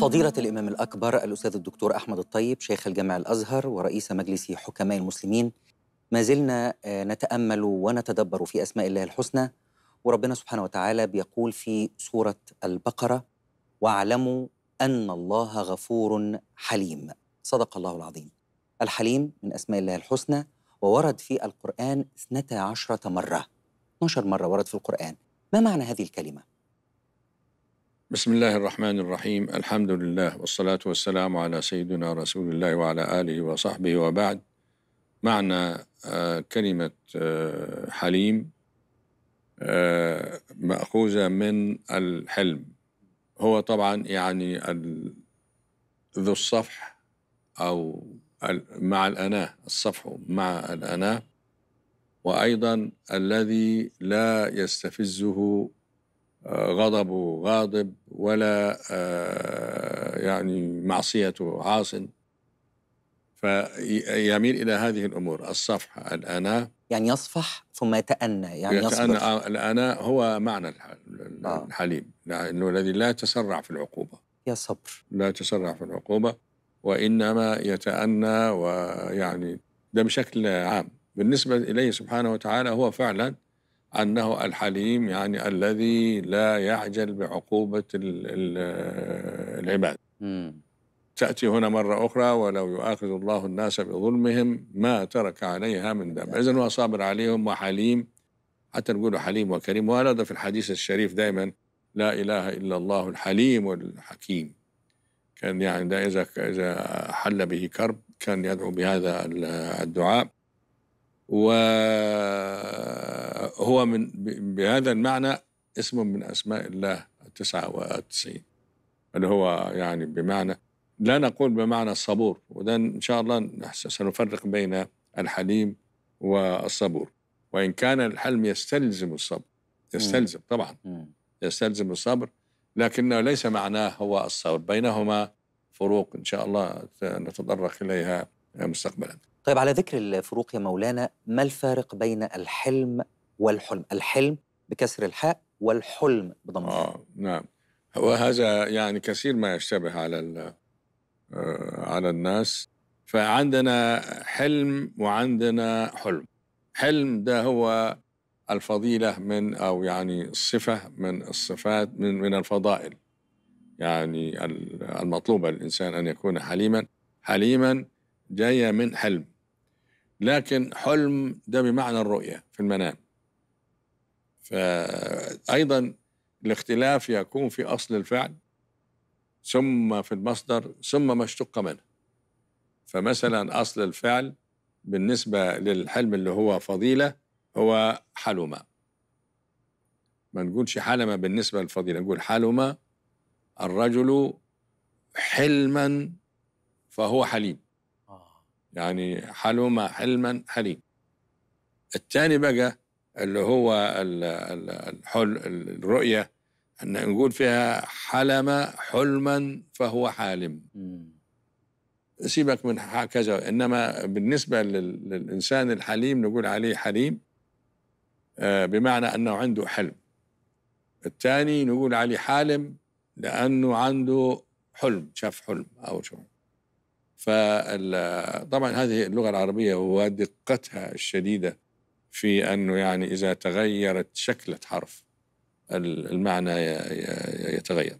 فضيلة الإمام الأكبر الأستاذ الدكتور أحمد الطيب شيخ الجامع الأزهر ورئيس مجلس حكماء المسلمين ما زلنا آه، نتأمل ونتدبر في أسماء الله الحسنى وربنا سبحانه وتعالى بيقول في سورة البقرة واعلموا أن الله غفور حليم صدق الله العظيم الحليم من أسماء الله الحسنى وورد في القرآن 12 مرة 12 مرة ورد في القرآن ما معنى هذه الكلمة؟ بسم الله الرحمن الرحيم الحمد لله والصلاة والسلام على سيدنا رسول الله وعلى آله وصحبه وبعد معنى كلمة حليم مأخوذة من الحلم هو طبعا يعني ذو الصفح أو مع الأناة الصفح مع الأناة وأيضا الذي لا يستفزه غضبه غاضب ولا آه، يعني معصيته عاص فيميل إلى هذه الأمور الصفح الأناة يعني يصفح ثم يتأنى يعني يتأنى يصبر آه، الأناة هو معنى آه. الحليم آه. لأنه الذي لا يتسرع في العقوبة يا صبر لا يتسرع في العقوبة وإنما يتأنى ويعني ده بشكل عام بالنسبة إليه سبحانه وتعالى هو فعلا أنه الحليم يعني الذي لا يعجل بعقوبة العباد تأتي هنا مرة أخرى ولو يؤاخذ الله الناس بظلمهم ما ترك عليها من دم إذن هو صابر عليهم وحليم حتى نقول حليم وكريم وهذا في الحديث الشريف دائما لا إله إلا الله الحليم الحكيم كان يعني إذا إذا حل به كرب كان يدعو بهذا الدعاء و هو من بهذا المعنى اسم من أسماء الله التسعة والتسعين اللي هو يعني بمعنى لا نقول بمعنى الصبور وده إن شاء الله سنفرق بين الحليم والصبور وإن كان الحلم يستلزم الصبر يستلزم طبعا يستلزم الصبر لكنه ليس معناه هو الصبر بينهما فروق إن شاء الله نتطرق إليها مستقبلا طيب على ذكر الفروق يا مولانا ما الفارق بين الحلم والحلم الحلم بكسر الحاء والحلم بضم آه نعم وهذا يعني كثير ما يشتبه على آه، على الناس فعندنا حلم وعندنا حلم حلم ده هو الفضيلة من أو يعني صفة من الصفات من من الفضائل يعني المطلوبة للإنسان أن يكون حليما حليما جاية من حلم لكن حلم ده بمعنى الرؤية في المنام فأيضا الاختلاف يكون في أصل الفعل ثم في المصدر ثم ما اشتق منه فمثلا أصل الفعل بالنسبة للحلم اللي هو فضيلة هو حلما ما نقولش حلم بالنسبة للفضيلة نقول حلما الرجل حلما فهو حليم آه. يعني حلما حلما حليم الثاني بقى اللي هو الحل الرؤية أن نقول فيها حلم حلما فهو حالم سيبك من كذا إنما بالنسبة للإنسان الحليم نقول عليه حليم آه، بمعنى أنه عنده حلم الثاني نقول عليه حالم لأنه عنده حلم شاف حلم أو شو فطبعا هذه اللغة العربية ودقتها الشديدة في أنه يعني إذا تغيرت شكلة حرف المعنى يتغير